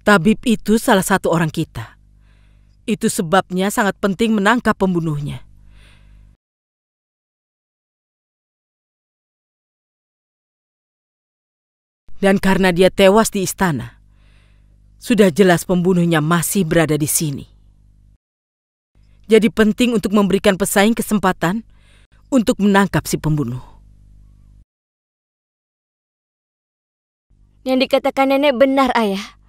Tabib itu salah satu orang kita. Itu sebabnya sangat penting menangkap pembunuhnya. Dan karena dia tewas di istana, sudah jelas pembunuhnya masih berada di sini. Jadi penting untuk memberikan pesaing kesempatan untuk menangkap si pembunuh. Yang dikatakan nenek benar, Ayah.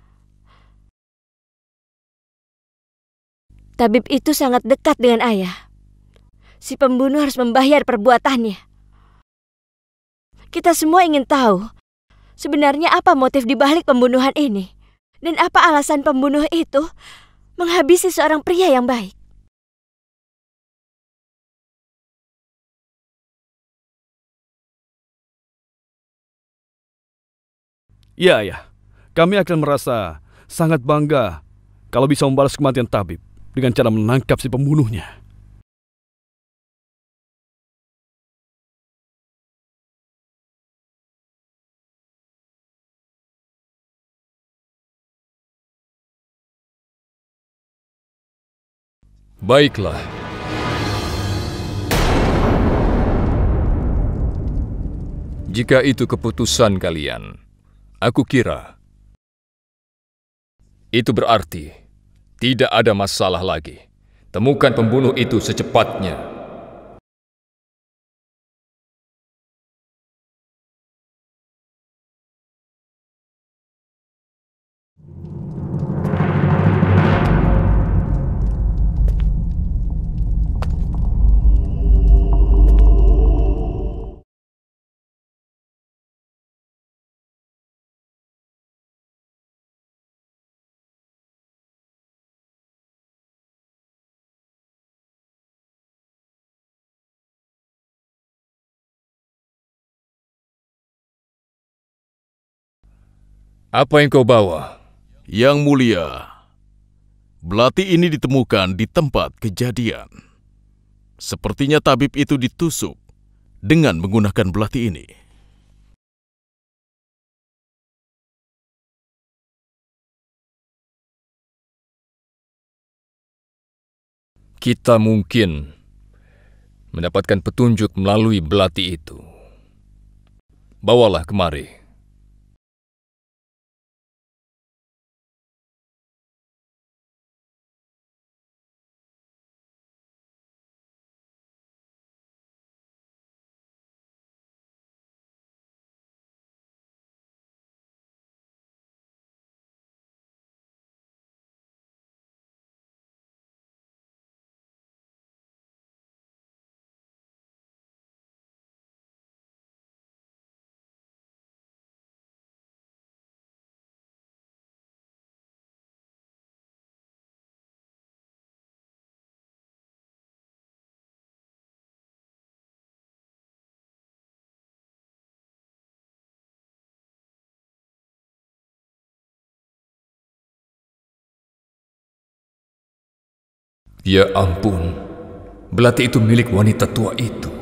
Tabib itu sangat dekat dengan ayah. Si pembunuh harus membayar perbuatannya. Kita semua ingin tahu sebenarnya apa motif dibalik pembunuhan ini dan apa alasan pembunuh itu menghabisi seorang pria yang baik. Ya ya. Kami akan merasa sangat bangga kalau bisa membalas kematian tabib dengan cara menangkap si pembunuhnya. Baiklah. Jika itu keputusan kalian, aku kira itu berarti tidak ada masalah lagi. Temukan pembunuh itu secepatnya. Apa yang kau bawa? Yang mulia, belati ini ditemukan di tempat kejadian. Sepertinya tabib itu ditusuk dengan menggunakan belati ini. Kita mungkin mendapatkan petunjuk melalui belati itu. Bawalah kemari. Ya ampun, belati itu milik wanita tua itu.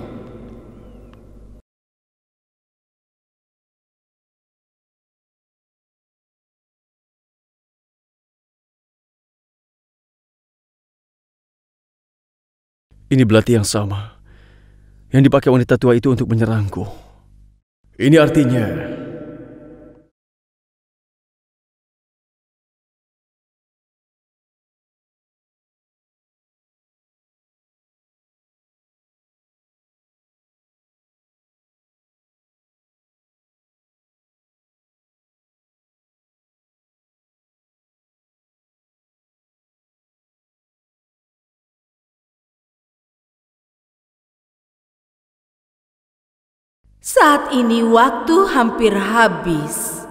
Ini belati yang sama yang dipakai wanita tua itu untuk menyerangku. Ini artinya Saat ini waktu hampir habis.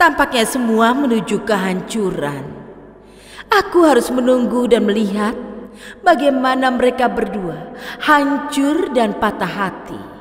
Tampaknya semua menuju kehancuran. Aku harus menunggu dan melihat bagaimana mereka berdua hancur dan patah hati.